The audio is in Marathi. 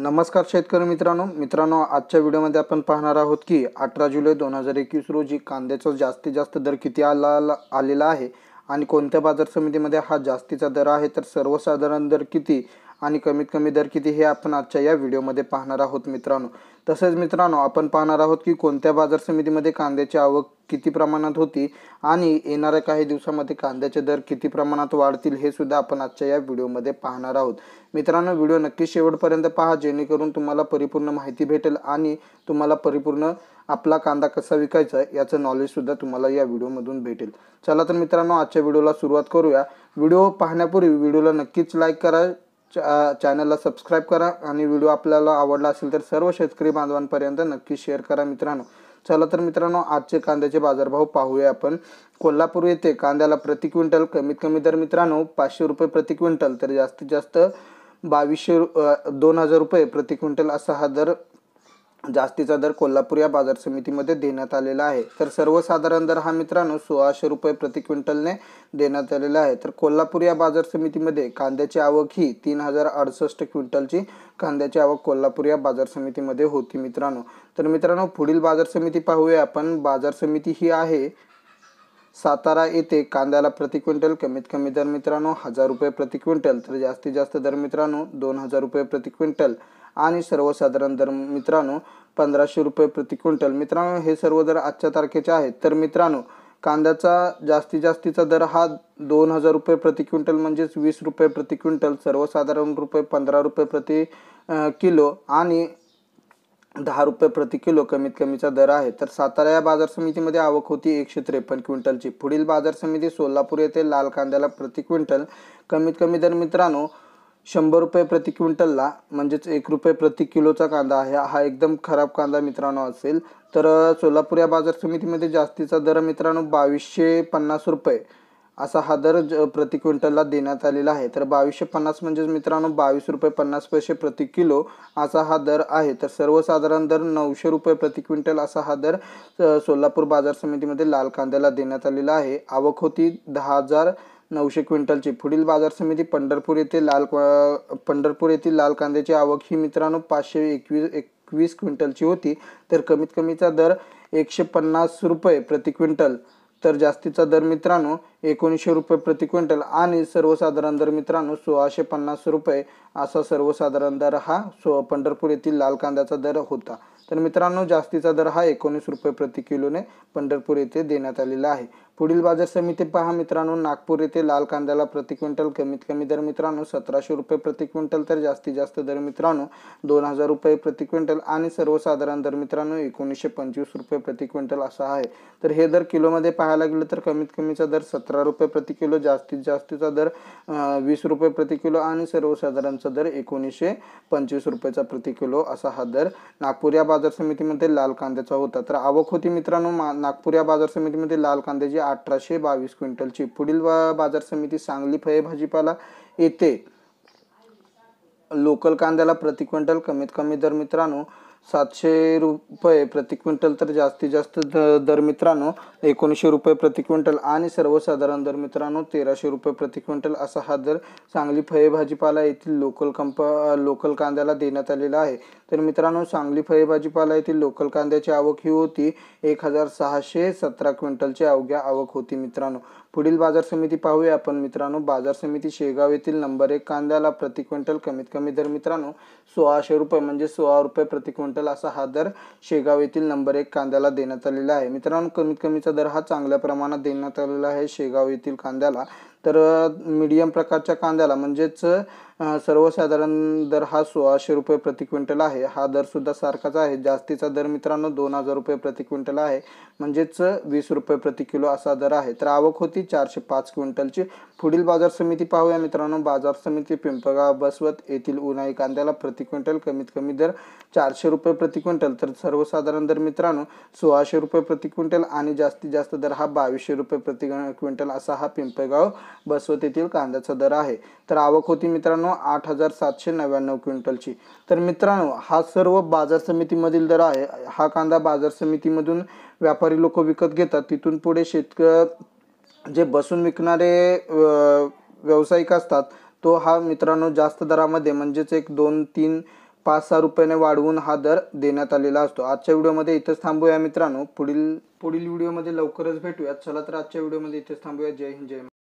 नमस्कार शेतकरी मित्रांनो मित्रांनो आजच्या व्हिडिओमध्ये आपण पाहणार आहोत की अठरा जुलै दोन हजार एकवीस रोजी कांद्याचा जास्तीत जास्त दर किती आला आलेला आहे आणि कोणत्या बाजार समितीमध्ये हा जास्तीचा दर आहे तर सर्वसाधारण दर किती आणि कमीत कमी दर किती हे आपण आजच्या या व्हिडिओमध्ये पाहणार आहोत मित्रांनो तसेच मित्रांनो आपण पाहणार आहोत की कोणत्या बाजार समितीमध्ये कांद्याची आवक किती प्रमाणात होती आणि येणाऱ्या काही दिवसामध्ये कांद्याचे दर किती प्रमाणात वाढतील हे सुद्धा आपण आजच्या या व्हिडिओमध्ये पाहणार आहोत मित्रांनो व्हिडिओ नक्की शेवटपर्यंत पहा जेणेकरून तुम्हाला परिपूर्ण माहिती भेटेल आणि तुम्हाला परिपूर्ण आपला कांदा कसा विकायचा याचं नॉलेजसुद्धा तुम्हाला या व्हिडिओमधून भेटेल चला तर मित्रांनो आजच्या व्हिडिओला सुरुवात करूया व्हिडिओ पाहण्यापूर्वी व्हिडिओला नक्कीच लाईक करा चॅनलला सबस्क्राईब करा आणि व्हिडिओ आपल्याला आवडला असेल तर सर्व शेतकरी बांधवांपर्यंत नक्की शेअर करा मित्रांनो चला तर मित्रांनो आजचे कांद्याचे बाजारभाव पाहूया आपण कोल्हापूर येथे कांद्याला प्रति क्विंटल कमीत कमी दर मित्रांनो पाचशे रुपये प्रति क्विंटल तर जास्तीत जास्त बावीसशे दोन हजार रुपये प्रति क्विंटल असा हा दर जास्तीचा दर कोल्हापूर या बाजार समितीमध्ये देण्यात आलेला आहे तर सर्वसाधारण दर हा मित्रांनो सोळाशे रुपये प्रति क्विंटलने देण्यात आलेला आहे तर कोल्हापूर या बाजार समितीमध्ये कांद्याची आवक ही तीन हजार अडुसष्ट क्विंटलची कांद्याची आवक कोल्हापूर या बाजार समितीमध्ये होती मित्रांनो तर मित्रांनो पुढील बाजार समिती पाहूया आपण बाजार समिती ही आहे सातारा येथे कांद्याला प्रति क्विंटल कमीत कमी दर मित्रांनो हजार रुपये प्रति क्विंटल तर जास्तीत जास्त दर मित्रांनो दोन हजार रुपये प्रति क्विंटल आणि सर्वसाधारण दर मित्रांनो पंधराशे रुपये प्रति क्विंटल मित्रांनो हे सर्व दर आजच्या तारखेचे आहेत तर मित्रांनो कांद्याचा जास्तीत जास्तीचा दर हा दोन हजार रुपये प्रति क्विंटल म्हणजेच वीस रुपये प्रति क्विंटल सर्वसाधारण रुपये पंधरा रुपये प्रति किलो आणि दहा रुपये प्रति किलो कमीत कमीचा दर आहे तर सातारा या बाजार समितीमध्ये आवक होती एकशे त्रेपन्न क्विंटलची पुढील बाजार समिती सोलापूर येथे लाल कांद्याला प्रति क्विंटल कमीत कमी दर मित्रांनो शंभर रुपये प्रति क्विंटलला म्हणजेच एक रुपये प्रति किलोचा कांदा आहे हा एकदम खराब कांदा मित्रांनो असेल तर सोलापूर या बाजार समितीमध्ये जास्तीचा दर मित्रांनो बावीसशे पन्नास रुपये असा हा दर प्रति क्विंटलला देण्यात आलेला आहे तर बावीसशे पन्नास म्हणजेच मित्रांनो बावीस रुपये पन्नास पैसे प्रति किलो असा हा दर आहे तर सर्वसाधारण दर नऊशे रुपये प्रति क्विंटल असा हा दर सोलापूर बाजार समितीमध्ये लाल कांद्याला देण्यात आलेला आहे आवक होती दहा हजार नऊशे क्विंटलची पुढील बाजार समिती पंढरपूर येथे लाल पंढरपूर येथील लाल कांद्याची आवक ही मित्रांनो पाचशे एकवीस एकवीस क्विंटलची होती तर कमीत कमीचा दर एकशे पन्नास रुपये प्रति क्विंटल तर जास्तीचा दर मित्रांनो एकोणीसशे रुपये प्रति क्विंटल आणि सर्वसाधारण दर मित्रांनो सोळाशे पन्नास रुपये असा सर्वसाधारण दर हा सो पंढरपूर येथील लाल कांद्याचा दर होता तर मित्रांनो जास्तीचा दर हा एकोणीस रुपये प्रति किलोने पंढरपूर येथे देण्यात आलेला आहे पुढील बाजार समिती पहा मित्रांनो नागपूर येथे लाल कांद्याला प्रति क्विंटल कमीत कमी दर मित्रांनो सतराशे रुपये प्रति क्विंटल तर जास्तीत जास्त दर मित्रांनो दोन हजार रुपये प्रति क्विंटल आणि सर्वसाधारण दर मित्रांनो एकोणीसशे पंचवीस रुपये प्रति क्विंटल असा आहे तर हे दर किलोमध्ये पाहायला गेलं तर कमीत कमीचा दर सतरा रुपये प्रति किलो जास्तीत जास्तीचा दर वीस रुपये प्रति किलो आणि सर्वसाधारणचा दर एकोणीसशे पंचवीस रुपयाचा प्रति किलो असा हा दर नागपूर या बाजार समितीमध्ये लाल कांद्याचा होता तर आवक होती मित्रांनो नागपूर या बाजार समितीमध्ये लाल कांद्याची अठराशे बावीस क्विंटलची पुढील बाजार समिती सांगली फळे भाजीपाला येते लोकल कांद्याला प्रति क्विंटल कमीत कमी दर मित्रांनो सातशे रुपये प्रति क्विंटल तर जास्तीत जास्त द दर मित्रांनो एकोणीसशे रुपये प्रति क्विंटल आणि सर्वसाधारण दर मित्रांनो तेराशे रुपये प्रति क्विंटल असा हा दर सांगली फळे भाजीपाला येथील लोकल कंप लोकल कांद्याला देण्यात आलेला आहे तर मित्रांनो सांगली फळे भाजीपाला येथील लोकल कांद्याची आवक ही होती एक हजार सहाशे सतरा क्विंटलची अवघ्या आवक होती मित्रांनो पुढील बाजार समिती पाहूया आपण मित्रांनो बाजार समिती शेगाव येथील नंबर एक कांद्याला प्रति क्विंटल कमीत कमी दर मित्रांनो सोळाशे रुपये म्हणजे सोळा रुपये प्रति क्विंटल क्विंटल असा हा दर शेगाव येथील नंबर एक कांद्याला देण्यात आलेला आहे मित्रांनो कमीत कमीचा दर हा चांगल्या प्रमाणात देण्यात आलेला आहे शेगाव येथील कांद्याला तर मीडियम प्रकारच्या कांद्याला म्हणजेच सर्वसाधारण दर हा सोळाशे रुपये प्रति क्विंटल आहे हा दर सुद्धा सारखाच आहे जास्तीचा दर मित्रांनो दोन हजार रुपये प्रति क्विंटल आहे म्हणजेच वीस रुपये प्रति किलो असा दर आहे तर आवक होती चारशे पाच क्विंटलची पुढील बाजार समिती पाहूया मित्रांनो बाजार समिती पिंपगाव बसवत येथील उन्हाळी कांद्याला प्रति क्विंटल कमीत कमी दर चारशे रुपये प्रति क्विंटल तर सर्वसाधारण दर मित्रांनो सोळाशे रुपये प्रति क्विंटल आणि जास्तीत जास्त दर हा बावीसशे रुपये प्रति क्विंटल असा हा पिंपगाव बसवतेतील कांद्याचा दर आहे तर आवक होती मित्रांनो आठ हजार सातशे नव्याण्णव क्विंटलची तर मित्रांनो हा सर्व बाजार समितीमधील दर आहे हा कांदा बाजार समितीमधून व्यापारी लोक विकत घेतात तिथून पुढे शेतक जे बसून विकणारे व्यावसायिक असतात तो हा मित्रांनो जास्त दरामध्ये म्हणजेच एक दोन तीन पाच सहा रुपयाने वाढवून हा दर देण्यात आलेला असतो आजच्या व्हिडिओमध्ये इथेच थांबूया मित्रांनो पुढील पुढील व्हिडिओमध्ये लवकरच भेटूयात चला तर आजच्या व्हिडिओमध्ये इथेच थांबूया जय हिंद जय